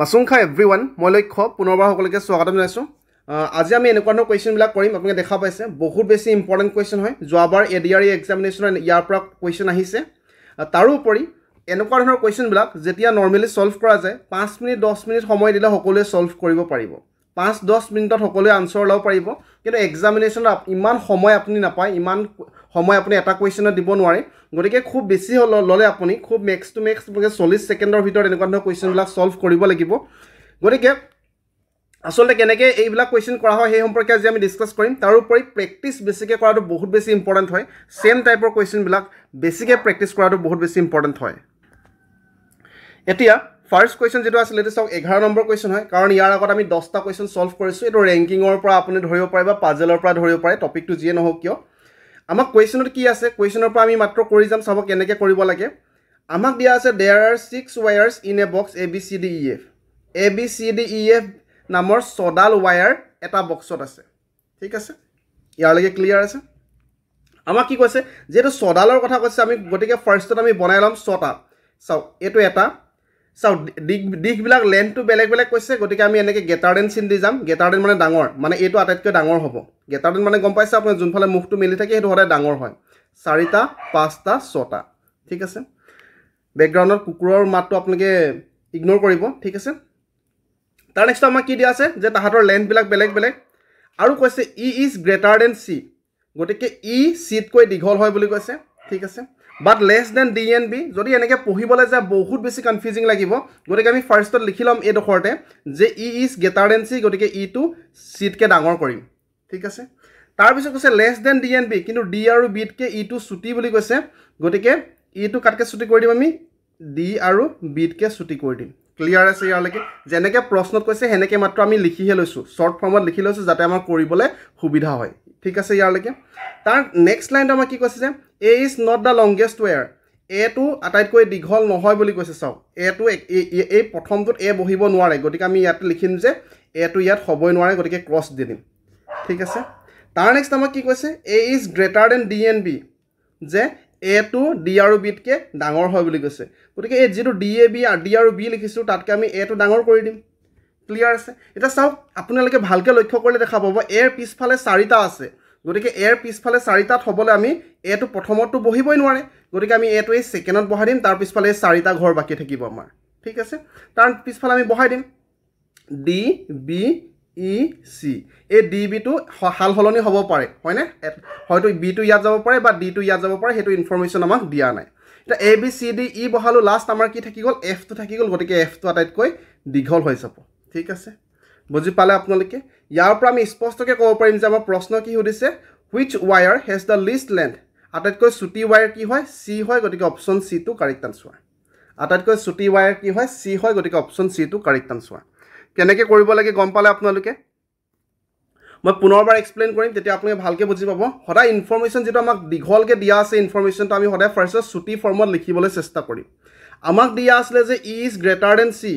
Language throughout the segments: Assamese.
মাচুংখা এভৰিৱান মই লক্ষ্য পুনৰবাৰ সকলোকে স্বাগতম জনাইছোঁ আজি আমি এনেকুৱা ধৰণৰ কুৱেশ্যনবিলাক কৰিম আপোনালোকে দেখা পাইছে বহুত বেছি ইম্পৰ্টেণ্ট কুৱেশ্যন হয় যোৱাবাৰ এ ডি আৰ ই এক্সামিনেশ্যনৰ ইয়াৰ পৰা কুৱেশ্যন আহিছে তাৰোপৰি এনেকুৱা ধৰণৰ কুৱেশ্যনবিলাক যেতিয়া নৰ্মেলি ছল্ভ কৰা যায় পাঁচ মিনিট দহ মিনিট সময় দিলে সকলোৱে ছল্ভ কৰিব পাৰিব পাঁচ দহ মিনিটত সকলোৱে আনচাৰ ল'ব পাৰিব কিন্তু এক্সামিনেশ্যনত ইমান সময় আপুনি নাপায় ইমান সময় আপুনি এটা কুৱেশ্যনত দিব নোৱাৰে গতিকে খুব বেছি ল'লে আপুনি খুব মেক্স টু মেক্স চল্লিছ ছেকেণ্ডৰ ভিতৰত এনেকুৱা ধৰণৰ কুৱেশ্যনবিলাক চল্ভ কৰিব লাগিব গতিকে আচলতে কেনেকৈ এইবিলাক কুৱেশ্যন কৰা হয় সেই সম্পৰ্কে আজি আমি ডিছকাছ কৰিম তাৰোপৰি প্ৰেক্টিচ বেছিকৈ কৰাটো বহুত বেছি ইম্পৰ্টেণ্ট হয় ছেম টাইপৰ কুৱেশ্যনবিলাক বেছিকৈ প্ৰেক্টিছ কৰাটো বহুত বেছি ইম্পৰ্টেণ্ট হয় এতিয়া ফাৰ্ষ্ট কুৱেশ্যন যিটো আছিলে এইটো চাওক এঘাৰ নম্বৰ কুৱেশ্যন হয় কাৰণ ইয়াৰ আগত আমি দহটা কুৱেশ্যন চল্ভ কৰিছোঁ এইটো ৰেংকিঙৰ পৰা আপুনি ধৰিব পাৰে বা পাজেলৰ পৰা ধৰিব পাৰে টপিকটো যিয়ে নহওক কিয় আমাক কুৱেশ্যনত কি আছে কুৱেশ্যনৰ পৰা আমি মাত্ৰ কৰি যাম চাব কেনেকৈ কৰিব লাগে আমাক দিয়া আছে there are six wires in a box A B C D E F A B C D E F নামৰ ছডাল ৱায়াৰ এটা বক্সত আছে ঠিক আছে ইয়াৰলৈকে ক্লিয়াৰ আছে আমাক কি কৈছে যিহেতু ছডালৰ কথা কৈছে আমি গতিকে ফাৰ্ষ্টত আমি বনাই ল'ম ছটা চাওক এইটো এটা চাওক দিশ দিশবিলাক লেণ্ডটো বেলেগ বেলেগ কৈছে গতিকে আমি এনেকৈ গেটাৰডেন চিন দি যাম গেটাৰডেন মানে ডাঙৰ মানে এইটো আটাইতকৈ ডাঙৰ হ'ব গেটাৰডেন মানে গম পাইছে আপুনি যোনফালে মুখটো মিলি থাকে সেইটো সদায় ডাঙৰ হয় চাৰিটা পাঁচটা ছটা ঠিক আছে বেকগ্ৰাউণ্ডত কুকুৰৰ মাতটো আপোনালোকে ইগন'ৰ কৰিব ঠিক আছে তাৰ নেক্সট আমাক কি দিয়া আছে যে তাহাঁতৰ লেণ্ডবিলাক বেলেগ বেলেগ আৰু কৈছে E is greater than C গতিকে ই চিতকৈ দীঘল হয় বুলি কৈছে ঠিক আছে but less than D and B যদি এনেকৈ পঢ়িবলৈ যায় বহুত বেছি কনফিউজিং লাগিব গতিকে আমি ফাৰ্ষ্টত লিখি ল'ম এইডোখৰতে যে E is greater than C গতিকে ইটো e চিতকৈ ডাঙৰ কৰিম ঠিক আছে তাৰপিছত কৈছে less than D and B কিন্তু ডি আৰু বিতকৈ ইটো e চুটি বুলি কৈছে গতিকে ইটো e কাটকৈ চুটি কৰি দিম আমি ডি আৰু বিতকৈ চুটি কৰি দিম ক্লিয়াৰ আছে ইয়াৰলৈকে যেনেকৈ প্ৰশ্নত কৈছে সেনেকৈ মাত্ৰ আমি লিখিহে লৈছোঁ শ্বৰ্ট ফৰ্মত লিখি লৈছোঁ যাতে আমাৰ কৰিবলৈ সুবিধা হয় ঠিক আছে ইয়াৰলৈকে তাৰ নেক্সট লাইনটো আমাক কি কৈছে যে A is not the longest wire এটো আটাইতকৈ দীঘল নহয় বুলি কৈছে চাওক এটো এই প্ৰথমটোত এ বহিব নোৱাৰে গতিকে আমি ইয়াতে লিখিম যে এটো ইয়াত হ'বই নোৱাৰে গতিকে ক্ৰছ দি দিম ঠিক আছে তাৰ নেক্সট আমাক কি কৈছে A is greater than D and B যে এ টো ডি আৰু বিতকৈ ডাঙৰ হয় বুলি কৈছে গতিকে এই যিটো ডি এ বি ডি আৰু বি লিখিছোঁ তাতকৈ আমি এটো ডাঙৰ কৰি দিম ক্লিয়াৰ আছে এতিয়া চাওক আপোনালোকে ভালকৈ লক্ষ্য কৰিলে দেখা পাব এৰ পিছফালে চাৰিটা আছে গতিকে এৰ পিছফালে চাৰিটা থ'বলৈ আমি এটো প্ৰথমততো বহিবই নোৱাৰে গতিকে আমি এটো এই ছেকেণ্ডত বহাই দিম তাৰ পিছফালে এই চাৰিটা ঘৰ বাকী থাকিব আমাৰ ঠিক আছে তাৰ পিছফালে আমি বহাই দিম ডি বি ই চি এই ডি বিটো সাল সলনি হ'ব পাৰে হয়নে হয়তো বিটো ইয়াত যাব পাৰে বা ডি টো ইয়াত যাব পাৰে সেইটো ইনফৰ্মেশ্যন আমাক দিয়া নাই এতিয়া A B C D E বহালোঁ লাষ্ট আমাৰ কি থাকি গ'ল এফটো থাকি গ'ল গতিকে এফটো আটাইতকৈ দীঘল হৈ যাব ঠিক আছে বুজি পালে আপোনালোকে ইয়াৰ পৰা আমি স্পষ্টকৈ ক'ব পাৰিম যে আমাৰ প্ৰশ্ন কি সুধিছে which wire has the least length আটাইতকৈ চুটি ৱায়াৰ কি হয় চি হয় গতিকে অপশ্যন চিটো কাৰেক্ট আনচোৱা আটাইতকৈ চুটি ৱায়াৰ কি হয় চি হয় গতিকে অপশ্যন চিটো কাৰেক্ট আনচোৱা কেনেকৈ কৰিব লাগে গম পালে আপোনালোকে মই পুনৰবাৰ এক্সপ্লেইন কৰিম তেতিয়া আপোনালোকে ভালকৈ বুজি পাব সদায় ইনফৰ্মেশ্যন যিটো আমাক দীঘলকৈ দিয়া আছে ইনফৰ্মেশ্যনটো আমি সদায় ফাৰ্ষ্টত ছুটি ফৰ্মত লিখিবলৈ চেষ্টা কৰিম আমাক দিয়া আছিলে যে E is greater than C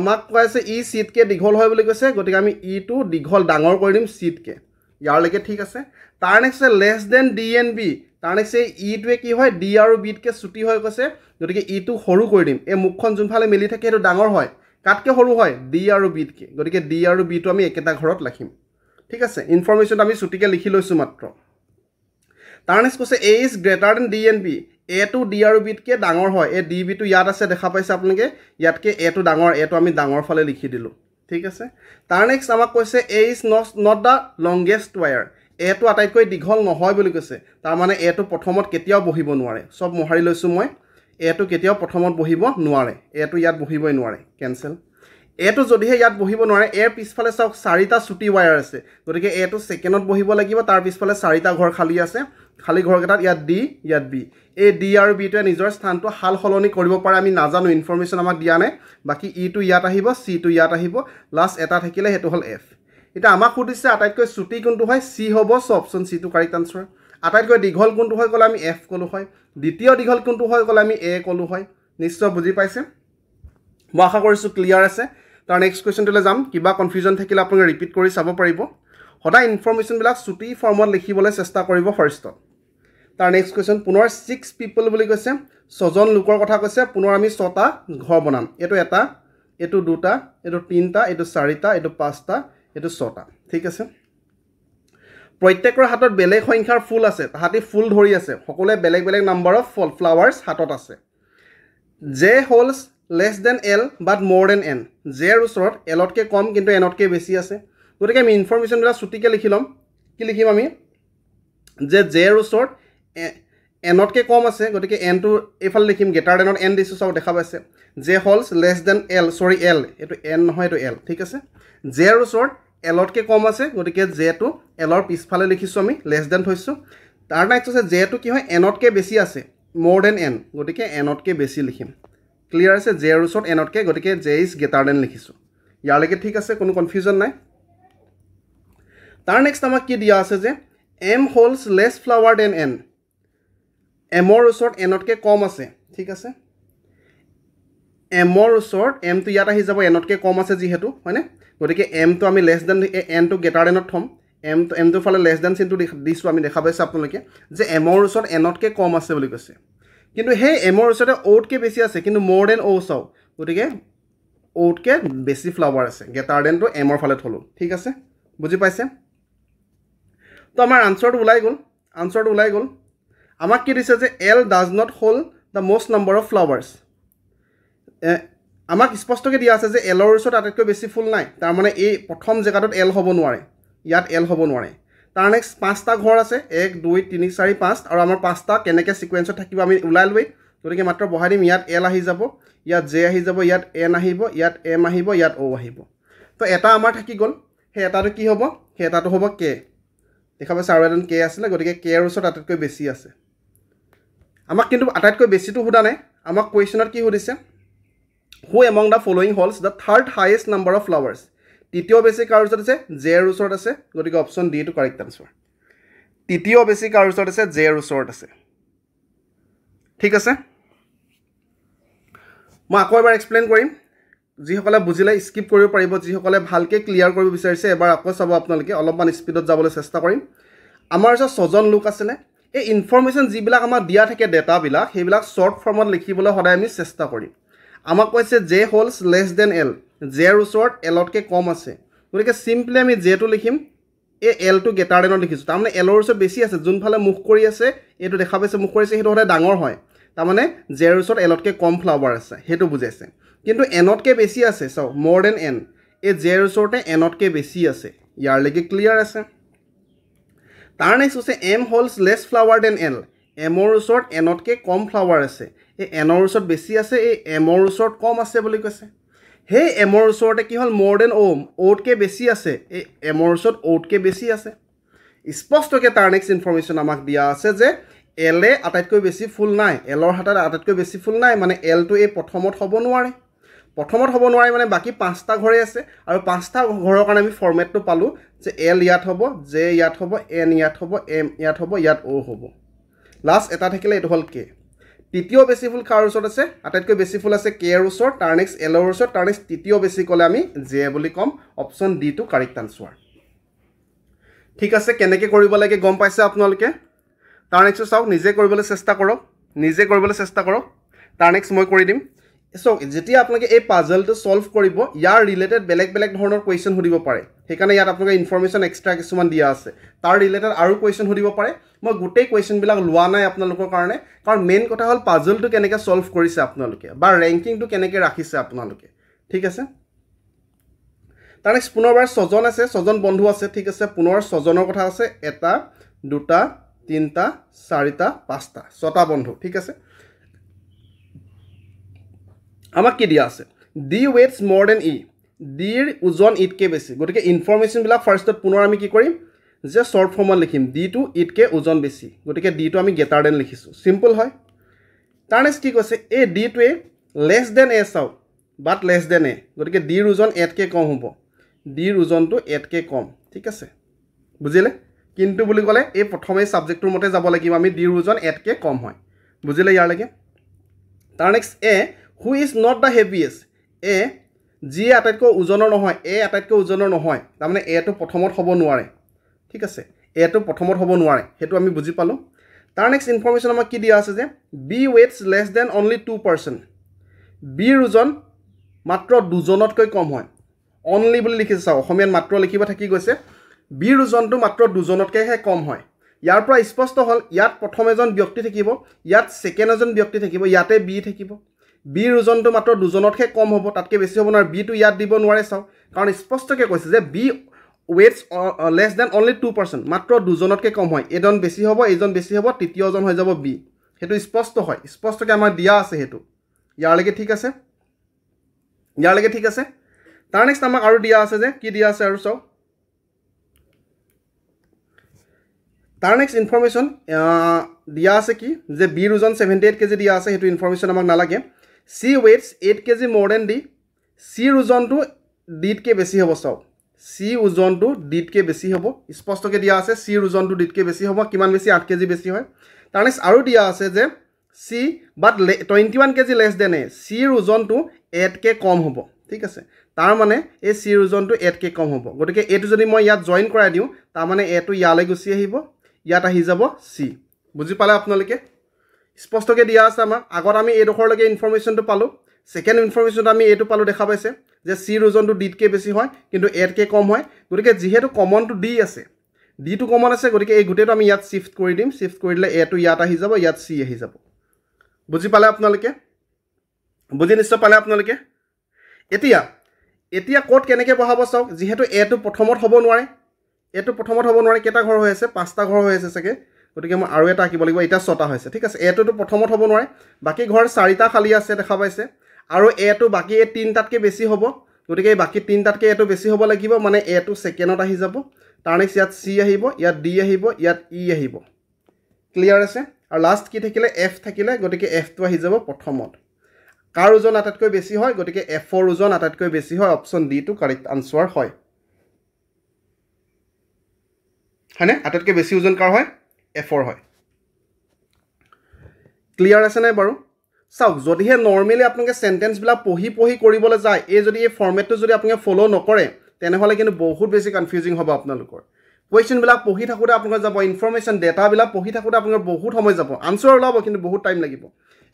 আমাক কৈ আছে ই e চিটকৈ দীঘল হয় বুলি কৈছে গতিকে আমি ইটো e দীঘল ডাঙৰ কৰি দিম চিটকৈ ইয়াৰলৈকে ঠিক আছে তাৰ নেক্সট আছে less than D and B তাৰ নেক্সট এই ইটোৱে কি হয় ডি আৰু বিতকৈ চুটি হৈ কৈছে গতিকে ইটো e সৰু কৰি দিম এই মুখখন যোনফালে মিলি থাকে সেইটো ডাঙৰ হয় কাতকৈ সৰু হয় ডি আৰু বিতকৈ গতিকে ডি আৰু বিটো আমি একেটা ঘৰত লাখিম ঠিক আছে ইনফৰ্মেশ্যনটো আমি চুটিকৈ লিখি লৈছোঁ মাত্ৰ তাৰ নেক্সট কৈছে A is greater than D and B A এটো ডি আৰু বিতকৈ ডাঙৰ হয় এই ডি বিটো ইয়াত আছে দেখা পাইছে আপোনালোকে ইয়াতকৈ এটো ডাঙৰ এটো আমি ডাঙৰ ফালে লিখি দিলোঁ ঠিক আছে তাৰ নেক্সট আমাক কৈছে A is not not the longest wire এটো আটাইতকৈ দীঘল নহয় বুলি কৈছে তাৰমানে এটো প্ৰথমত কেতিয়াও বহিব নোৱাৰে চব মোহাৰি লৈছোঁ মই এটো কেতিয়াও প্ৰথমত বহিব নোৱাৰে এটো ইয়াত বহিবই নোৱাৰে কেনচেল এটো যদিহে ইয়াত বহিব নোৱাৰে এৰ পিছফালে চাওক চাৰিটা চুটি ৱায়াৰ আছে গতিকে এটো ছেকেণ্ডত বহিব লাগিব তাৰ পিছফালে চাৰিটা ঘৰ খালী আছে খালী ঘৰকেইটাত ইয়াত ডি ইয়াত বি এই ডি আৰু বিটোৱে নিজৰ স্থানটো সাল সলনি কৰিব পাৰে আমি নাজানো ইনফৰ্মেশ্যন আমাক দিয়া নাই বাকী ইটো e ইয়াত আহিব চিটো ইয়াত আহিব লাষ্ট এটা থাকিলে সেইটো হ'ল এফ এতিয়া আমাক সুধিছে আটাইতকৈ চুটি কোনটো হয় চি হ'ব চ অপশ্যন চিটো কাৰেক্ট আনচাৰ আটাইতকৈ দীঘল কোনটো হয় ক'লে আমি এফ ক'লোঁ হয় দ্বিতীয় দীঘল কোনটো হয় ক'লে আমি এ ক'লোঁ হয় নিশ্চয় বুজি পাইছে মই আশা কৰিছোঁ ক্লিয়াৰ আছে তাৰ নেক্সট কুৱেশ্যনটোলৈ যাম কিবা কনফিউজন থাকিলে আপোনালোকে ৰিপিট কৰি চাব পাৰিব সদায় ইনফৰ্মেশ্যনবিলাক চুটি ফৰ্মত লিখিবলৈ চেষ্টা কৰিব ফাৰ্ষ্টত তাৰ নেক্সট কুৱেশ্যন পুনৰ ছিক্স পিপল বুলি কৈছে ছজন লোকৰ কথা কৈছে পুনৰ আমি ছটা ঘৰ বনাম এইটো এটা এইটো দুটা এইটো তিনিটা এইটো চাৰিটা এইটো পাঁচটা এইটো ছটা ঠিক আছে প্ৰত্যেকৰ হাতত বেলেগ সংখ্যাৰ ফুল আছে তাহাঁতি ফুল ধৰি আছে সকলোৱে বেলেগ বেলেগ নাম্বাৰ অফ ফল ফ্লাৱাৰ্ছ হাতত আছে J holds less than L but more than N জেৰ ওচৰত এলতকৈ কম কিন্তু এনতকৈ বেছি আছে গতিকে আমি ইনফৰ্মেশ্যনবিলাক চুটিকৈ লিখি ল'ম কি লিখিম আমি যে জেৰ ওচৰত এনতকৈ কম আছে গতিকে এনটো এইফালে লিখিম গেটাৰ দেনত এন দিছোঁ চাওক দেখা পাইছে J holds less than L sorry L এইটো এন নহয় এইটো এল ঠিক আছে জেৰ ওচৰত এলতকৈ কম আছে গতিকে জেটো এলৰ পিছফালে লিখিছোঁ আমি লেছ দেন থৈছোঁ তাৰ নেক্সট হৈছে জেটো কি হয় এনতকৈ বেছি আছে মৰ দেন এন গতিকে এনতকৈ বেছি লিখিম ক্লিয়াৰ আছে জে আৰু ওচৰত এনতকৈ গতিকে জে ইজ গেটাৰ দেন লিখিছোঁ ইয়াৰলৈকে ঠিক আছে কোনো কনফিউজন নাই তাৰ নেক্সট আমাক কি দিয়া আছে যে M holds less flower than N এমৰ ওচৰত এনতকৈ কম আছে ঠিক আছে এমৰ ওচৰত এমটো ইয়াত আহি যাব এনতকৈ কম আছে যিহেতু হয়নে গতিকে এমটো আমি লেছ দেন এনটো গেটাৰ দেনত থ'ম এম এমটো এমটোৰ ফালে লেছ দেন চিনটো দিছোঁ আমি দেখা পাইছোঁ আপোনালোকে যে এমৰ ওচৰত এনতকৈ কম আছে বুলি কৈছে কিন্তু সেই এমৰ ওচৰতে অ'তকৈ বেছি আছে কিন্তু মৰ দেন অ' চাওক গতিকে অ'তকৈ বেছি ফ্লাৱাৰ আছে গেটাৰ দেনটো এমৰ ফালে থ'লোঁ ঠিক আছে বুজি পাইছে তো আমাৰ আনচাৰটো ওলাই গ'ল আনচাৰটো ওলাই গ'ল আমাক কি দিছে যে L does not hold the most number of flowers আমাক স্পষ্টকৈ দিয়া আছে যে এলৰ ওচৰত আটাইতকৈ বেছি ফুল নাই তাৰমানে এই প্ৰথম জেগাটোত এল হ'ব নোৱাৰে ইয়াত এল হ'ব নোৱাৰে তাৰ নেক্সট পাঁচটা ঘৰ আছে এক দুই তিনি চাৰি পাঁচ আৰু আমাৰ পাঁচটা কেনেকৈ ছিকুৱেঞ্চত থাকিব আমি ওলাই লৈ গতিকে মাত্ৰ বহাই দিম ইয়াত এল আহি যাব ইয়াত জে আহি যাব ইয়াত এন আহিব ইয়াত এম আহিব ইয়াত অ' আহিব তো এটা আমাৰ থাকি গ'ল সেই এটাটো কি হ'ব সেই এটাটো হ'ব কে দেখা পাইছে আৰু এজন কে আছিলে গতিকে কে কেৰ ওচৰত আটাইতকৈ বেছি আছে আমাক কিন্তু আটাইতকৈ বেছিটো সোধা নাই আমাক কুৱেশ্যনত কি সুধিছে who among the following holds the third highest number of flowers তৃতীয় বেছি কাৰ ওচৰত আছে জেৰ ওচৰত আছে গতিকে অপশ্যন ডিটো কাৰেক্ট আনচাৰ তৃতীয় বেছি কাৰ ওচৰত আছে জেৰ ওচৰত আছে ঠিক আছে মই আকৌ এবাৰ এক্সপ্লেইন কৰিম যিসকলে বুজিলে স্কিপ কৰিব পাৰিব যিসকলে ভালকৈ ক্লিয়াৰ কৰিব বিচাৰিছে এবাৰ আকৌ চাব আপোনালোকে অলপমান স্পীডত যাবলৈ চেষ্টা কৰিম আমাৰ ওচৰত ছজন লোক আছিলে এই ইনফৰ্মেশ্যন যিবিলাক আমাৰ দিয়া থাকে ডেটাবিলাক সেইবিলাক শ্বৰ্ট ফৰ্মত লিখিবলৈ সদায় আমি চেষ্টা কৰিম আমাক কৈছে J holds less than L জেৰ ওচৰত এলতকৈ কম আছে গতিকে চিম্পলি আমি জেটো লিখিম এই এলটো গেটাৰ ডেনত লিখিছোঁ তাৰমানে এলৰ ওচৰত বেছি আছে যোনফালে মুখ কৰি আছে এইটো দেখা পাইছে মুখ কৰিছে সেইটো সদায় ডাঙৰ হয় তাৰমানে জেৰ ওচৰত এলতকৈ কম ফ্লাৱাৰ আছে সেইটো বুজাইছে কিন্তু এনতকৈ বেছি আছে চাওক মৰ দেন এন এই জেৰ ওচৰতে এনতকৈ বেছি আছে ইয়াৰলৈকে ক্লিয়াৰ আছে তাৰ নেক্সট হৈছে M holds less flower than L এমৰ ওচৰত এনতকৈ কম ফ্লাৱাৰ আছে এই এনৰ ওচৰত বেছি আছে এই এমৰ ওচৰত কম আছে বুলি কৈছে সেই এমৰ ওচৰতে কি হ'ল মৰ দেন অ'ম অ'তকৈ বেছি আছে এই এমৰ ওচৰত অ'তকৈ বেছি আছে স্পষ্টকৈ তাৰ নেক্সট ইনফৰ্মেশ্যন আমাক দিয়া আছে যে এলে আটাইতকৈ বেছি ফুল নাই এলৰ হাতত আটাইতকৈ বেছি ফুল নাই মানে এলটো এই প্ৰথমত হ'ব নোৱাৰে প্ৰথমত হ'ব নোৱাৰে মানে বাকী পাঁচটা ঘৰে আছে আৰু পাঁচটা ঘৰৰ কাৰণে আমি ফৰ্মেটটো পালোঁ যে এল ইয়াত হ'ব জে ইয়াত হ'ব এন ইয়াত হ'ব এম ইয়াত হ'ব ইয়াত অ' হ'ব লাষ্ট এটা থাকিলে এইটো হ'ল কে তৃতীয় বেছি ফুল কাৰ ওচৰত আছে আটাইতকৈ বেছি ফুল আছে কে এৰ ওচৰত তাৰ নেক্সট এলৰ ওচৰত তাৰ নেক্সট তৃতীয় বেছি ক'লে আমি জে বুলি ক'ম অপশ্যন ডি টু কাৰেক্ট আনচাৰ ঠিক আছে কেনেকৈ কৰিব লাগে গম পাইছে আপোনালোকে তাৰ নেক্সটটো চাওক নিজে কৰিবলৈ চেষ্টা কৰক নিজে কৰিবলৈ চেষ্টা কৰক তাৰ নেক্সট মই কৰি দিম চাওক যেতিয়া আপোনালোকে এই পাজলটো ছল্ভ কৰিব ইয়াৰ ৰিলেটেড বেলেগ বেলেগ ধৰণৰ কুৱেশ্যন সুধিব পাৰে সেইকাৰণে ইয়াত আপোনালোকে ইনফৰ্মেশ্যন এক্সট্ৰা কিছুমান দিয়া আছে তাৰ ৰিলেটেড আৰু কুৱেশ্যন সুধিব পাৰে মই গোটেই কুৱেশ্যনবিলাক লোৱা নাই আপোনালোকৰ কাৰণে কাৰণ মেইন কথা হ'ল পাজলটো কেনেকৈ ছল্ভ কৰিছে আপোনালোকে বা ৰেংকিংটো কেনেকৈ ৰাখিছে আপোনালোকে ঠিক আছে তাৰ নেক্সট পুনৰবাৰ ছজন আছে ছজন বন্ধু আছে ঠিক আছে পুনৰ ছজনৰ কথা আছে এটা দুটা তিনিটা চাৰিটা পাঁচটা ছটা বন্ধু ঠিক আছে আমাক কি দিয়া আছে ডি ৱেটছ মৰ দেন ই ডিৰ ওজন ইতকৈ বেছি গতিকে ইনফৰ্মেশ্যনবিলাক ফাৰ্ষ্টত পুনৰ আমি কি কৰিম যে শ্বৰ্ট ফৰ্মত লিখিম ডি ডিটো ইতকৈ ওজন বেছি গতিকে ডি ডিটো আমি গেটাৰ দেন লিখিছোঁ চিম্পল হয় তাৰ নেক্সট কি কৈছে এই ডিটোৱে লেছ দেন এ চাওক বাট লেছ দেন এ গতিকে ডিৰ ওজন এতকৈ কম হ'ব ডিৰ ওজনটো এতকৈ কম ঠিক আছে বুজিলে কিন্তু বুলি ক'লে এই প্ৰথমেই ছাবজেক্টটোৰ মতে যাব লাগিব আমি ডিৰ ওজন এতকৈ কম হয় বুজিলে ইয়াৰ লাগে তাৰ next A who is not the heaviest A যিয়ে আটাইতকৈ ওজনৰ নহয় এ আটাইতকৈ ওজনৰ নহয় তাৰমানে এটো প্ৰথমত হ'ব নোৱাৰে ঠিক আছে এটো প্ৰথমত হ'ব নোৱাৰে সেইটো আমি বুজি পালোঁ তাৰ নেক্সট ইনফৰ্মেশ্যন আমাক কি দিয়া আছে যে বি ৱেটছ less than only two persons বিৰ ওজন মাত্ৰ দুজনতকৈ কম হয় অনলি বুলি লিখিছে চাওক অসমীয়াত মাত্ৰ লিখিব থাকি গৈছে বিৰ ওজনটো মাত্ৰ দুজনতকৈহে কম হয় ইয়াৰ পৰা স্পষ্ট হ'ল ইয়াত প্ৰথম এজন ব্যক্তি থাকিব ইয়াত ছেকেণ্ড এজন ব্যক্তি থাকিব ইয়াতে বি থাকিব বিৰ ওজনটো মাত্ৰ দুজনতকৈ কম হ'ব তাতকৈ বেছি হ'ব নোৱাৰে বিটো ইয়াত দিব নোৱাৰে চাওক কাৰণ স্পষ্টকৈ কৈছে যে বি ৱেটছ less than only two persons মাত্ৰ দুজনতকৈ কম হয় এজন বেছি হ'ব এইজন বেছি হ'ব তৃতীয়জন হৈ যাব বি সেইটো স্পষ্ট হয় স্পষ্টকৈ আমাৰ দিয়া আছে সেইটো ইয়াৰলৈকে ঠিক আছে ইয়াৰলৈকে ঠিক আছে তাৰ নেক্সট আমাক আৰু দিয়া আছে যে কি দিয়া আছে আৰু চাওক তাৰ নেক্সট ইনফৰমেশ্যন দিয়া আছে কি যে বিৰ ওজন ছেভেণ্টি এইট কেজি দিয়া আছে সেইটো ইনফৰমেশ্যন আমাক নালাগে চি ৱেইটছ eight KG more than D চিৰ ওজনটো ডিতকৈ বেছি হ'ব চাওক চি ওজনটো ডিতকৈ বেছি হ'ব স্পষ্টকৈ দিয়া আছে চিৰ ওজনটো ডিতকৈ বেছি হ'ব কিমান বেছি আঠ কেজি বেছি হয় তাৰ নেক্সট আৰু দিয়া আছে যে চি বাট লে twenty one KG less than A চিৰ ওজনটো এটকৈ কম হ'ব ঠিক আছে তাৰমানে এই চিৰ ওজনটো এটকৈ কম হ'ব গতিকে এইটো যদি মই ইয়াত জইন কৰাই দিওঁ তাৰমানে এটো ইয়ালৈ গুচি আহিব ইয়াত আহি যাব চি বুজি পালে আপোনালোকে স্পষ্টকৈ দিয়া আছে আমাৰ আগত আমি এইডোখৰলৈকে ইনফৰমেশ্যনটো পালোঁ ছেকেণ্ড ইনফৰমেশ্যনটো আমি এইটো পালোঁ দেখা পাইছে যে চিৰ ওজনটো ডিতকৈ বেছি হয় কিন্তু এতকৈ কম হয় গতিকে যিহেতু কমনটো ডি আছে ডিটো কমন আছে গতিকে এই গোটেইটো আমি ইয়াত শ্বিফ্ট কৰি দিম শ্বিফ্ট কৰি দিলে এটো ইয়াত আহি যাব ইয়াত চি আহি যাব বুজি পালে আপোনালোকে বুজি নিশ্চয় পালে আপোনালোকে এতিয়া এতিয়া ক'ত কেনেকৈ বঢ়াব চাওক যিহেতু এটো প্ৰথমত হ'ব নোৱাৰে এটো প্ৰথমত হ'ব নোৱাৰে কেইটা ঘৰ হৈ আছে পাঁচটা ঘৰ হৈ আছে চাগে গতিকে মই আৰু এটা আঁকিব লাগিব এতিয়া ছটা হৈছে ঠিক আছে এটোতো প্ৰথমত হ'ব নোৱাৰে বাকী ঘৰ চাৰিটা খালী আছে দেখা পাইছে আৰু এটো বাকী এই তিনিটাতকৈ বেছি হ'ব গতিকে এই বাকী তিনিটাতকৈ এটো বেছি হ'ব লাগিব মানে এটো ছেকেণ্ডত আহি যাব তাৰ নেক্সট ইয়াত চি আহিব ইয়াত ডি আহিব ইয়াত ই আহিব ক্লিয়াৰ আছে আৰু লাষ্ট কি থাকিলে এফ থাকিলে গতিকে এফটো আহি যাব প্ৰথমত কাৰ ওজন আটাইতকৈ বেছি হয় গতিকে এফৰ ওজন আটাইতকৈ বেছি হয় অপশ্যন ডিটো কাৰেক্ট আনচাৰ হয় হয়নে আটাইতকৈ বেছি ওজন কাৰ হয় এফৰ হয় ক্লিয়াৰ আছে নাই বাৰু চাওক যদিহে নৰ্মেলি আপোনালোকে চেণ্টেঞ্চবিলাক পঢ়ি পঢ়ি কৰিবলৈ যায় এই যদি এই ফৰ্মেটটো যদি আপোনালোকে ফ'ল' নকৰে তেনেহ'লে কিন্তু বহুত বেছি কনফিউজিং হ'ব আপোনালোকৰ কুৱেশ্যনবিলাক পঢ়ি থাকোঁতে আপোনালোকৰ যাব ইনফৰ্মেশ্যন ডেটাবিলাক পঢ়ি থাকোঁতে আপোনালোকৰ বহুত সময় যাব আনচাৰ ওলাব কিন্তু বহুত টাইম লাগিব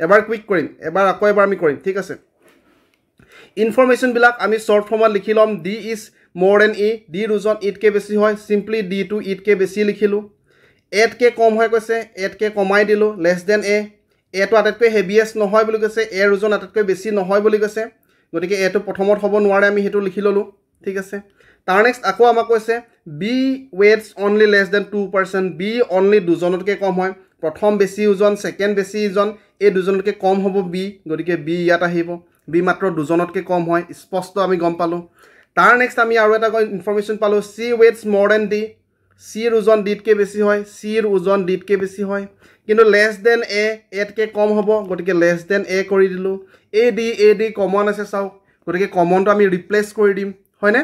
এবাৰ কুইক কৰিম এবাৰ আকৌ এবাৰ আমি কৰিম ঠিক আছে ইনফৰ্মেশ্যনবিলাক আমি শ্বৰ্ট ফৰ্মত লিখি ল'ম D is more than E D ৰোজন ইতকৈ বেছি হয় চিম্পলি ডি টু ইতকৈ বেছি লিখিলোঁ এতকৈ কম হয় কৈছে এতকৈ কমাই দিলোঁ লেছ দেন এ এটো আটাইতকৈ হেভিয়েষ্ট নহয় বুলি কৈছে এৰ ওজন আটাইতকৈ বেছি নহয় বুলি কৈছে গতিকে এটো প্ৰথমত হ'ব নোৱাৰে আমি সেইটো লিখি ল'লোঁ ঠিক আছে তাৰ নেক্সট আকৌ আমাক কৈছে বি ৱেটছ only less than two persons B only দুজনতকৈ কম হয় প্ৰথম বেছি ওজন ছেকেণ্ড বেছি ওজন এই দুজনতকৈ কম হ'ব বি গতিকে বি ইয়াত আহিব বি মাত্ৰ দুজনতকৈ কম হয় স্পষ্ট আমি গম পালোঁ তাৰ নেক্সট আমি আৰু এটা ইনফৰ্মেশ্যন পালোঁ চি ৱেটছ মৰ দেন ডি চিৰ ওজন ডিতকৈ বেছি হয় চিৰ ওজন ডিতকৈ বেছি হয় কিন্তু লেছ দেন এ এতকৈ কম হ'ব গতিকে লেছ দেন এ কৰি দিলোঁ A D A D common আছে চাওক গতিকে কমনটো আমি ৰিপ্লেচ কৰি দিম হয়নে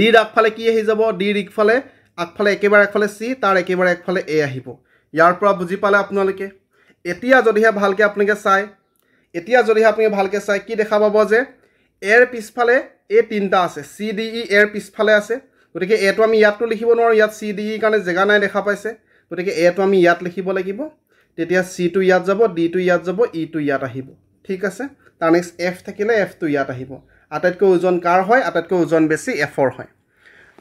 ডিৰ আগফালে কি আহি যাব ডিৰ ইফালে আগফালে একেবাৰে একফালে চি তাৰ একেবাৰে একফালে এ আহিব ইয়াৰ পৰা বুজি পালে আপোনালোকে এতিয়া যদিহে ভালকৈ আপোনালোকে চাই এতিয়া যদিহে আপোনালোকে ভালকৈ চাই কি দেখা পাব যে এৰ পিছফালে এই তিনিটা আছে চি ডি ই এৰ পিছফালে আছে গতিকে এটো আমি ইয়াতো লিখিব নোৱাৰোঁ ইয়াত চি ডি e কাৰণে জেগা নাই দেখা পাইছে গতিকে এটো আমি ইয়াত লিখিব লাগিব তেতিয়া চিটো ইয়াত যাব ডি ডিটো ইয়াত যাব ইটো e ইয়াত আহিব ঠিক আছে তাৰ নেক্সট এফ থাকিলে এফটো ইয়াত আহিব আটাইতকৈ ওজন কাৰ হয় আটাইতকৈ ওজন বেছি এফৰ হয়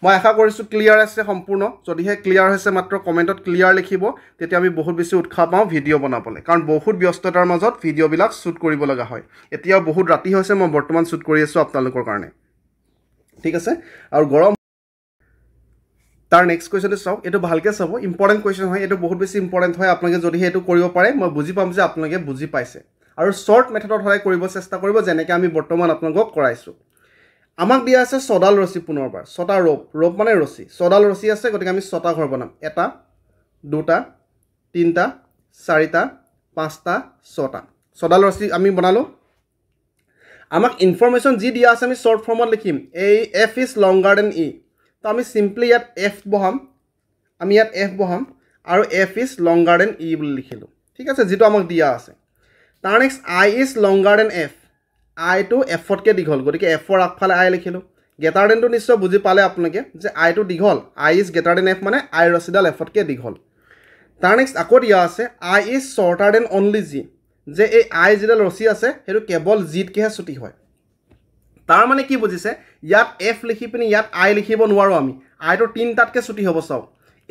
মই আশা কৰিছোঁ ক্লিয়াৰ আছে সম্পূৰ্ণ যদিহে ক্লিয়াৰ হৈছে মাত্ৰ কমেণ্টত ক্লিয়াৰ লিখিব তেতিয়া আমি বহুত বেছি উৎসাহ পাওঁ ভিডিঅ' বনাবলৈ কাৰণ বহুত ব্যস্ততাৰ মাজত ভিডিঅ'বিলাক শ্বুট কৰিব লগা হয় এতিয়াও বহুত ৰাতি হৈছে মই বৰ্তমান শ্বুট কৰি আছোঁ আপোনালোকৰ কাৰণে ঠিক আছে আৰু গৰম তাৰ নেক্সট কুৱেশ্যনটো চাওক এইটো ভালকৈ চাব ইম্পৰ্টেণ্ট কুৱেশ্যন হয় এইটো বহুত বেছি ইম্পৰ্টেণ্ট হয় আপোনালোকে যদিহে এইটো কৰিব পাৰে মই বুজি পাম যে আপোনালোকে বুজি পাইছে আৰু শ্বৰ্ট মেথডত সদায় কৰিব চেষ্টা কৰিব যেনেকৈ আমি বৰ্তমান আপোনালোকক কৰাইছোঁ আমাক দিয়া আছে ছডাল ৰছী পুনৰবাৰ ছটা ৰ'প ৰ'প মানে ৰছী ছডাল ৰছী আছে গতিকে আমি ছটা ঘৰ বনাম এটা দুটা তিনিটা চাৰিটা পাঁচটা ছটা ছডাল ৰছী আমি বনালোঁ আমাক ইনফৰ্মেশ্যন যি দিয়া আছে আমি শ্বৰ্ট ফৰ্মত লিখিম এই F is longer than E তো আমি চিম্পলি ইয়াত এফ বহাম আমি ইয়াত এফ বহাম আৰু F is longer than E বুলি লিখিলোঁ ঠিক আছে যিটো আমাক দিয়া আছে তাৰ next I is longer than F আইটো এফতকৈ দীঘল গতিকে এফৰ আগফালে আই লিখিলোঁ গেটাৰ দেনটো নিশ্চয় বুজি পালে আপোনালোকে যে আইটো দীঘল I is greater than F মানে আই ৰছিডাল এফতকৈ দীঘল তাৰ নেক্সট আকৌ দিয়া আছে I is shorter than only G যে এই আই যিডাল ৰছি আছে সেইটো কেৱল জিতকৈহে চুটি হয় তাৰমানে কি বুজিছে ইয়াত এফ লিখি পিনি ইয়াত আই লিখিব নোৱাৰোঁ আমি আইটো তিনিটাতকৈ চুটি হ'ব চাওক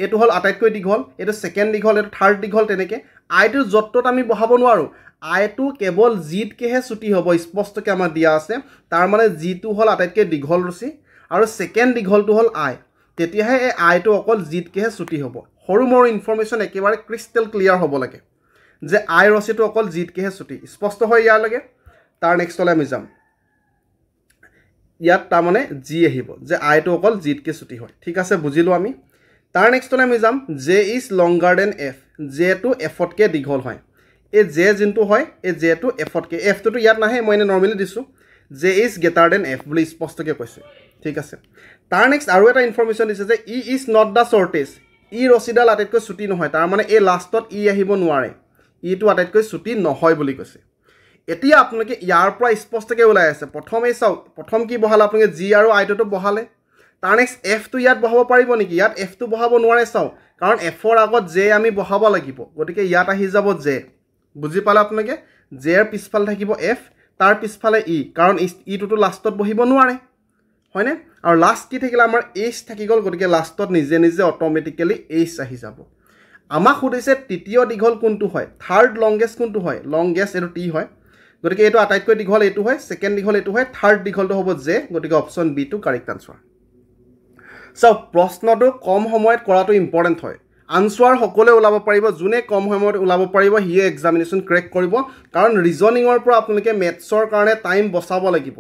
এইটো হ'ল আটাইতকৈ দীঘল এইটো ছেকেণ্ড দীঘল এইটো থাৰ্ড দীঘল তেনেকৈ আইটোৰ যত্তত আমি বহাব নোৱাৰোঁ আইটো কেৱল জিতকৈহে চুটি হ'ব স্পষ্টকৈ আমাৰ দিয়া আছে তাৰমানে জিটো হ'ল আটাইতকৈ দীঘল ৰুচি আৰু ছেকেণ্ড দীঘলটো হ'ল আই তেতিয়াহে এই আইটো অকল জিতকৈহে চুটি হ'ব সৰু মোৰ ইনফৰ্মেশ্যন একেবাৰে ক্ৰিষ্টেল ক্লিয়াৰ হ'ব লাগে যে আই ৰচিটো অকল জিতকৈহে চুটি স্পষ্ট হয় ইয়াৰ লাগে তাৰ নেক্সটলৈ আমি যাম ইয়াত তাৰমানে জি আহিব যে আইটো অকল জিতকৈ চুটি হয় ঠিক আছে বুজিলোঁ আমি তাৰ নেক্সটলৈ আমি যাম J is longer than F J টু এফতকে দীঘল হয় এই জে যোনটো হয় এই জে জেটো এফতকৈ এফটোতো ইয়াত নাহে মই এনেই নৰ্মেলি দিছোঁ J is greater than F বুলি স্পষ্টকৈ কৈছোঁ ঠিক আছে তাৰ নেক্সট আৰু এটা ইনফৰ্মেশ্যন দিছে যে E is not the shortest E ৰচিডাল আটাইতকৈ চুটি নহয় তাৰমানে এই লাষ্টত ই e আহিব নোৱাৰে ইটো e আটাইতকৈ চুটি নহয় বুলি কৈছে এতিয়া আপোনালোকে ইয়াৰ পৰা স্পষ্টকৈ ওলাই আছে প্ৰথমেই চাওক প্ৰথম কি বহালে আপোনালোকে জি আৰু আই টুটো বহালে তাৰ নেক্সট এফটো ইয়াত বহাব পাৰিব নেকি ইয়াত এফটো বহাব নোৱাৰে চাওক কাৰণ এফৰ আগত জে আমি বহাব লাগিব গতিকে ইয়াত আহি যাব জে বুজি পালে আপোনালোকে জেৰ পিছফালে থাকিব এফ তাৰ পিছফালে ই e। কাৰণ ইটোতো e লাষ্টত বহিব নোৱাৰে হয়নে আৰু লাষ্ট কি থাকিলে আমাৰ এইচ থাকি গ'ল গতিকে লাষ্টত নিজে নিজে অট'মেটিকেলি এইচ আহি যাব আমাক সুধিছে তৃতীয় দীঘল কোনটো হয় থাৰ্ড লংগেষ্ট কোনটো হয় লংগেষ্ট এইটো টি হয় গতিকে এইটো আটাইতকৈ দীঘল এইটো হয় ছেকেণ্ড দীঘল এইটো হয় থাৰ্ড দীঘলটো হ'ব জে গতিকে অপশ্যন বি টো কাৰেক্ট আনচাৰ চাওক প্ৰশ্নটো কম সময়ত কৰাটো ইম্পৰ্টেণ্ট হয় আনচাৰ সকলোৱে ওলাব পাৰিব যোনে কম সময়ত ওলাব পাৰিব সিয়ে এক্সামিনেশ্যন ক্ৰেক কৰিব কাৰণ ৰিজনিঙৰ পৰা আপোনালোকে মেথছৰ কাৰণে টাইম বচাব লাগিব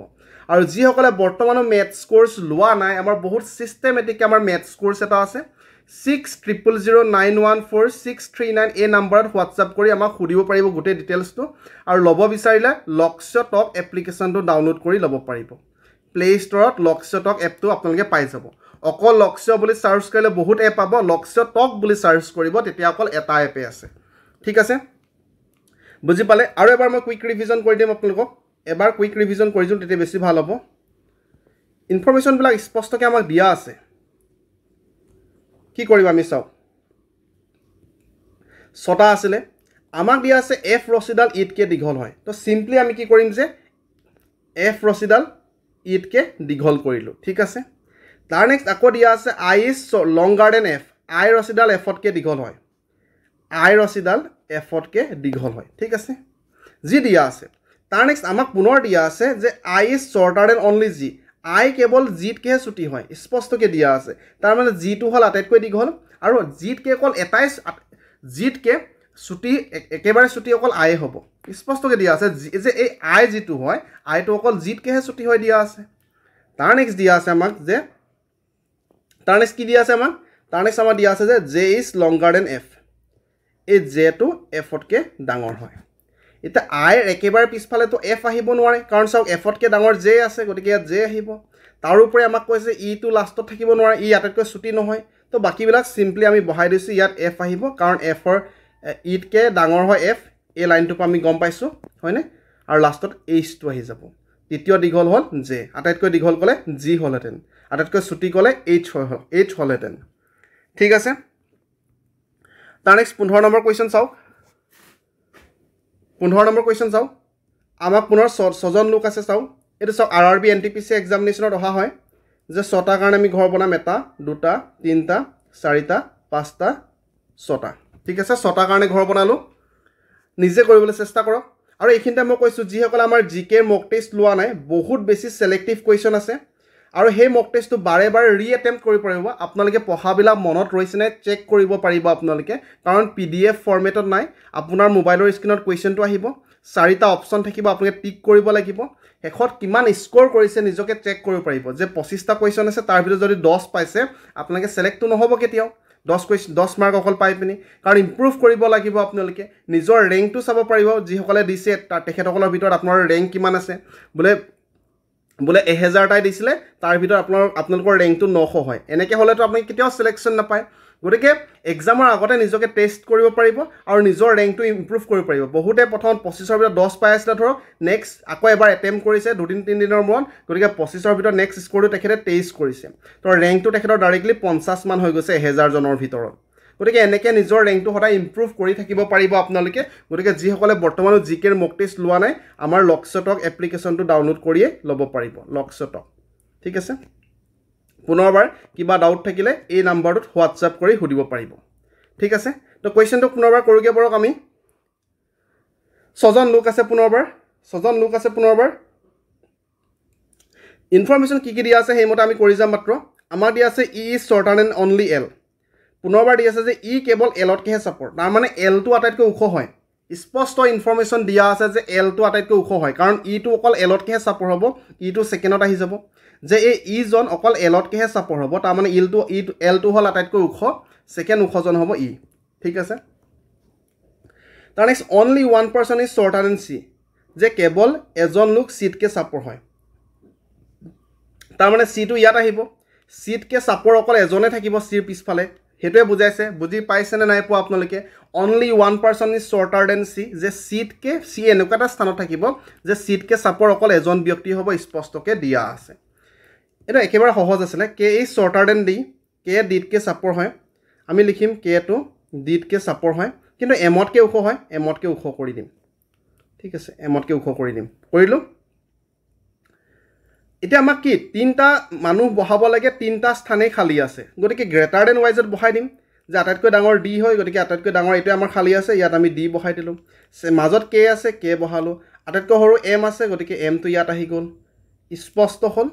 আৰু যিসকলে বৰ্তমানো মেথছ কোৰ্চ লোৱা নাই আমাৰ বহুত ছিষ্টেমেটিকে আমাৰ মেথছ কোৰ্চ এটা আছে six triple zero' nine one four six three nine এই নাম্বাৰত হোৱাটছআপ কৰি আমাক সুধিব পাৰিব গোটেই ডিটেইলছটো আৰু ল'ব বিচাৰিলে লক্ষ্য টক এপ্লিকেশ্যনটো ডাউনলোড কৰি ল'ব পাৰিব প্লে' ষ্ট'ৰত লক্স টক এপটো আপোনালোকে পাই যাব অকল লক্ষ্য বুলি চাৰ্চ কৰিলে বহুত এপ পাব লক্ষ্য টক বুলি চাৰ্চ কৰিব তেতিয়া অকল এটা এপে আছে ঠিক আছে বুজি পালে আৰু এবাৰ মই কুইক ৰিভিজন কৰি দিম আপোনালোকক এবাৰ কুইক ৰিভিজন কৰি দিওঁ তেতিয়া বেছি ভাল হ'ব ইনফৰ্মেশ্যনবিলাক স্পষ্টকৈ আমাক দিয়া আছে কি কৰিম আমি চাওক ছটা আছিলে আমাক দিয়া আছে এফ ৰছিডাল ইতকৈ দীঘল হয় তো চিম্পলি আমি কি কৰিম যে এফ ৰছিডাল ইতকৈ দীঘল কৰিলোঁ ঠিক আছে তাৰ নেক্সট আকৌ দিয়া আছে I is longer than F I ৰছিডাল এফতকৈ দীঘল হয় আই ৰছিডাল এফতকৈ দীঘল হয় ঠিক আছে যি দিয়া আছে তাৰ নেক্সট আমাক পুনৰ দিয়া আছে যে I is shorter than only G I কেৱল জিতকেহে চুটি হয় স্পষ্টকৈ দিয়া আছে তাৰমানে জিটো হ'ল আটাইতকৈ দীঘল আৰু জিতকে অকল এটাই জিতকে চুটি একেবাৰে চুটি অকল আয়ে হ'ব স্পষ্টকৈ দিয়া আছে যে এই আই যিটো হয় আইটো অকল জিতকেহে চুটি হয় দিয়া আছে তাৰ নেক্সট দিয়া আছে আমাক যে তাৰ নেক্সট কি দিয়া আছে আমাক তাৰ নেক্সট আমাৰ দিয়া আছে যে J is longer than F এই জেটো এফতকৈ ডাঙৰ হয় এতিয়া আইৰ একেবাৰে পিছফালেতো এফ আহিব নোৱাৰে কাৰণ চাওক এফতকৈ ডাঙৰ জে আছে গতিকে ইয়াত জে আহিব তাৰোপৰি আমাক কৈছে ইটো লাষ্টত থাকিব নোৱাৰে ই e আটাইতকৈ চুটি নহয় তো বাকীবিলাক চিম্পলি আমি বহাই দিছোঁ ইয়াত এফ আহিব কাৰণ এফৰ ইতকৈ e ডাঙৰ হয় এফ এই লাইনটোৰ পৰা আমি গম পাইছোঁ হয়নে আৰু লাষ্টত এইচটো আহি যাব তৃতীয় দীঘল হ'ল জে আটাইতকৈ দীঘল ক'লে জি হ'লহেঁতেন আটাইতকৈ চুটি ক'লে এইচ হ'ল এইচ হ'লহেঁতেন ঠিক আছে তাৰ নেক্সট পোন্ধৰ নম্বৰ কুৱেশ্যন চাওক পোন্ধৰ নম্বৰ কুৱেশ্যন চাওঁ আমাক পুনৰ ছ ছজন লোক আছে চাওঁ এইটো চাওক R R B N T P C এক্সামিনেশ্যনত অহা হয় যে ছটাৰ কাৰণে আমি ঘৰ বনাম এটা দুটা তিনিটা চাৰিটা পাঁচটা ছটা ঠিক আছে ছটাৰ কাৰণে ঘৰ বনালোঁ নিজে কৰিবলৈ চেষ্টা কৰক আৰু এইখিনিতে মই কৈছোঁ যিসকলে আমাৰ জি কে মক টেষ্ট লোৱা নাই বহুত বেছি ছেলেক্টিভ কুৱেশ্যন আছে আৰু সেই মক টেষ্টটো বাৰে বাৰে ৰি এটেম্প কৰিব পাৰিব আপোনালোকে পঢ়াবিলাক মনত ৰৈছে ৰৈছেনে চেক কৰিব পাৰিব আপোনালোকে কাৰণ পি ডি এফ ফৰ্মেটত নাই আপোনাৰ মোবাইলৰ স্ক্ৰীণত কুৱেশ্যনটো আহিব চাৰিটা অপশ্যন থাকিব আপোনালোকে টিক কৰিব লাগিব শেষত কিমান স্ক'ৰ কৰিছে নিজকে চেক কৰিব পাৰিব যে পঁচিছটা কুৱেশ্যন আছে তাৰ ভিতৰত যদি দহ পাইছে আপোনালোকে চেলেক্টটো নহ'ব কেতিয়াও দহ কুৱেশ্যন দহ মাৰ্ক অকল পাই পিনি কাৰণ ইম্প্ৰুভ কৰিব লাগিব আপোনালোকে নিজৰ ৰেংকটো চাব পাৰিব যিসকলে দিছে তাৰ তেখেতসকলৰ ভিতৰত আপোনাৰ ৰেংক কিমান আছে বোলে বোলে এহেজাৰটাই দিছিলে তাৰ ভিতৰত আপোনাৰ আপোনালোকৰ ৰেংকটো নশ হয় এনেকৈ হ'লেতো আপুনি কেতিয়াও ছিলেকশ্যন নাপায় গতিকে এক্সামৰ আগতে নিজকে টেষ্ট কৰিব পাৰিব আৰু নিজৰ ৰেংকটো ইম্প্ৰুভ কৰিব পাৰিব বহুতে প্ৰথম পঁচিছৰ ভিতৰত দহ পাই আছিলে ধৰক নেক্সট আকৌ এবাৰ এটেম্প কৰিছে দুদিন তিনিদিনৰ মূৰত গতিকে পঁচিছৰ ভিতৰত নেক্সট স্ক'ৰটো তেখেতে তেইছ কৰিছে তো ৰেংকটো তেখেতৰ ডাইৰেক্টলি পঞ্চাছমান হৈ গৈছে এহেজাৰজনৰ ভিতৰত গতিকে এনেকৈ নিজৰ ৰেংকটো সদায় ইম্প্ৰুভ কৰি থাকিব পাৰিব আপোনালোকে গতিকে যিসকলে বৰ্তমানো জি কেৰ মক টেষ্ট লোৱা নাই আমাৰ লকশ্বটক এপ্লিকেশ্যনটো ডাউনলোড কৰিয়ে ল'ব পাৰিব লকশ্বটক ঠিক আছে পুনৰবাৰ কিবা ডাউট থাকিলে এই নাম্বাৰটোত হোৱাটছআপ কৰি সুধিব পাৰিব ঠিক আছে তো কুৱেশ্যনটো পুনৰবাৰ কৰোঁগৈ বাৰু আমি ছজন লোক আছে পুনৰবাৰ ছজন লোক আছে পুনৰবাৰ ইনফৰ্মেশ্যন কি কি দিয়া আছে সেইমতে আমি কৰি যাম মাত্ৰ আমাৰ দিয়া আছে E is shorter and only L পুনৰবাৰ দি আছে যে ই কেৱল এলতকৈহে চাপৰ তাৰমানে এলটো আটাইতকৈ ওখ হয় স্পষ্ট ইনফৰ্মেশ্যন দিয়া আছে যে এলটো আটাইতকৈ ওখ হয় কাৰণ ইটো অকল এলতকৈহে চাপৰ হ'ব ইটো ছেকেণ্ডত আহি যাব যে এই ইজন অকল এলতকৈহে চাপৰ হ'ব তাৰমানে ইলটো ই এলটো হ'ল আটাইতকৈ ওখ ছেকেণ্ড ওখজন হ'ব ই ঠিক আছে তাৰ next only one person is shorter than C যে কেৱল এজন লোক চিটকৈ চাপৰ হয় তাৰমানে চিটো ইয়াত আহিব চিটকৈ চাপৰ অকল এজনে থাকিব চিৰ পিছফালে সেইটোৱে বুজাইছে বুজি পাইছেনে নাই পোৱা আপোনালোকে only one person is shorter than C যে কে চি এনেকুৱা এটা স্থানত থাকিব যে চিট কে চাপৰ অকল এজন ব্যক্তি হ'ব স্পষ্টকৈ দিয়া আছে এইটো একেবাৰে সহজ আছিলে K is shorter than D K ডিতকৈ চাপৰ হয় আমি লিখিম কে টো ডিতকৈ চাপৰ হয় কিন্তু এমতকৈ ওখ হয় এমতকৈ ওখ কৰি দিম ঠিক আছে এমতকৈ ওখ কৰি দিম কৰিলোঁ এতিয়া আমাক কি তিনিটা মানুহ বহাব লাগে তিনিটা স্থানেই খালী আছে গতিকে গ্ৰেটাৰ দেন ৱাইজত বহাই দিম যে আটাইতকৈ ডাঙৰ ডি হয় গতিকে আটাইতকৈ ডাঙৰ এইটোৱে আমাৰ খালী আছে ইয়াত আমি ডি বহাই দিলোঁ মাজত কে আছে কে বহালোঁ আটাইতকৈ সৰু এম আছে গতিকে এমটো ইয়াত আহি গ'ল স্পষ্ট হ'ল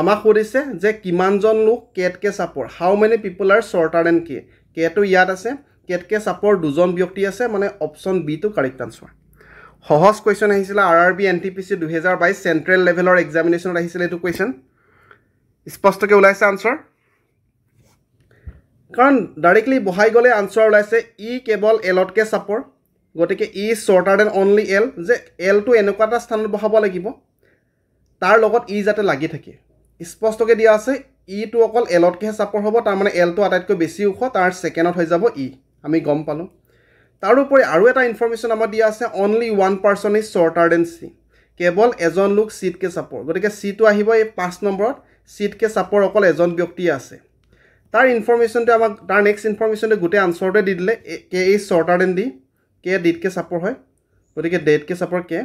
আমাক সুধিছে যে কিমানজন লোক কেট কে চাপৰ how many people are shorter than K কেটো ইয়াত আছে কেট কে চাপৰ দুজন ব্যক্তি আছে মানে অপশ্যন বিটো কাৰেক্ট আনচাৰ সহজ কুৱেশ্যন আহিছিলে R R B N T P C দুহেজাৰ বাইছ চেণ্ট্ৰেল লেভেলৰ এক্সামিনেশ্যনত আহিছিলে এইটো কুৱেশ্যন স্পষ্টকৈ ওলাইছে আনচাৰ কাৰণ ডাইৰেক্টলি বহাই গ'লে আনচাৰ ওলাইছে ই কেৱল এলতকৈ চাপৰ গতিকে ই শ্বৰ্টাৰ দেন অনলি এল যে এলটো এনেকুৱা এটা স্থানত বহাব লাগিব তাৰ লগত ই যাতে লাগি থাকে স্পষ্টকৈ দিয়া আছে ইটো অকল এলতকৈহে চাপৰ হ'ব তাৰমানে এলটো আটাইতকৈ বেছি ওখ তাৰ ছেকেণ্ডত হৈ যাব ই আমি গম পালোঁ তাৰোপৰি আৰু এটা ইনফৰ্মেশ্যন আমাৰ দিয়া আছে only one person is shorter than C কেৱল এজন লোক কে চাপৰ গতিকে চিটো আহিব এই পাঁচ নম্বৰত কে চাপৰ অকল এজন ব্যক্তিয়ে আছে তাৰ ইনফৰ্মেশ্যনটোৱে আমাক তাৰ নেক্সট ইনফৰ্মেশ্যনটোৱে গোটেই আনচাৰতে দি দিলে K is shorter than D কে কে চাপৰ হয় গতিকে কে চাপৰ কে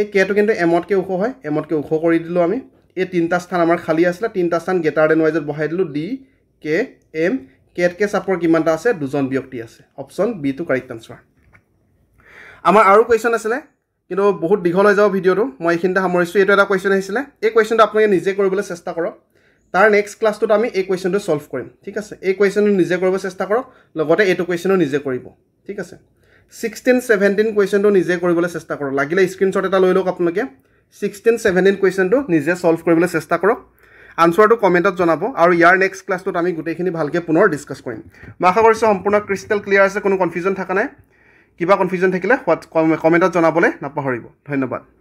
এই কেটো কিন্তু এমতকৈ ওখ হয় এমতকৈ ওখ কৰি দিলোঁ আমি এই তিনিটা স্থান আমাৰ খালী আছিলে তিনিটা স্থান গেটাৰ দেন ৱাইজত বহাই দিলোঁ ডি কে এম কে কেট কে চাপৰ কিমানটা আছে দুজন ব্যক্তি আছে option B to correct answer আমাৰ আৰু কুৱেশ্যন আছিলে কিন্তু বহুত দীঘল হৈ যাব ভিডিঅ'টো মই এইখিনিতে সামৰিছোঁ এইটো এটা কুৱেশ্যন আহিছিলে এই কুৱেশ্যনটো আপোনালোকে নিজে কৰিবলৈ চেষ্টা কৰক তাৰ নেক্সট ক্লাছটোত আমি এই কুৱেশ্যনটো ছল্ভ কৰিম ঠিক আছে এই কুৱেশ্যনটো নিজে কৰিব চেষ্টা কৰক লগতে এইটো কুৱেশ্যনো নিজে কৰিব ঠিক আছে ছিক্সটিন ছেভেণ্টিন কুৱেশ্যনটো নিজে কৰিবলৈ চেষ্টা কৰক লাগিলে স্ক্ৰীনশ্বট এটা লৈ লওক আপোনালোকে ছিক্সটিন ছেভেণ্টিন কুৱেশ্যনটো নিজে ছল্ভ কৰিবলৈ চেষ্টা কৰক আনচাৰটো কমেণ্টত জনাব আৰু ইয়াৰ নেক্সট ক্লাছটোত আমি গোটেইখিনি ভালকৈ পুনৰ ডিছকাছ কৰিম মই আশা কৰিছোঁ সম্পূৰ্ণ ক্ৰিষ্টেল ক্লিয়াৰ আছে কোনো কনফিউজন থকা নাই কিবা কনফিউজন থাকিলে হোৱাট কমেণ্টত জনাবলৈ নাপাহৰিব ধন্যবাদ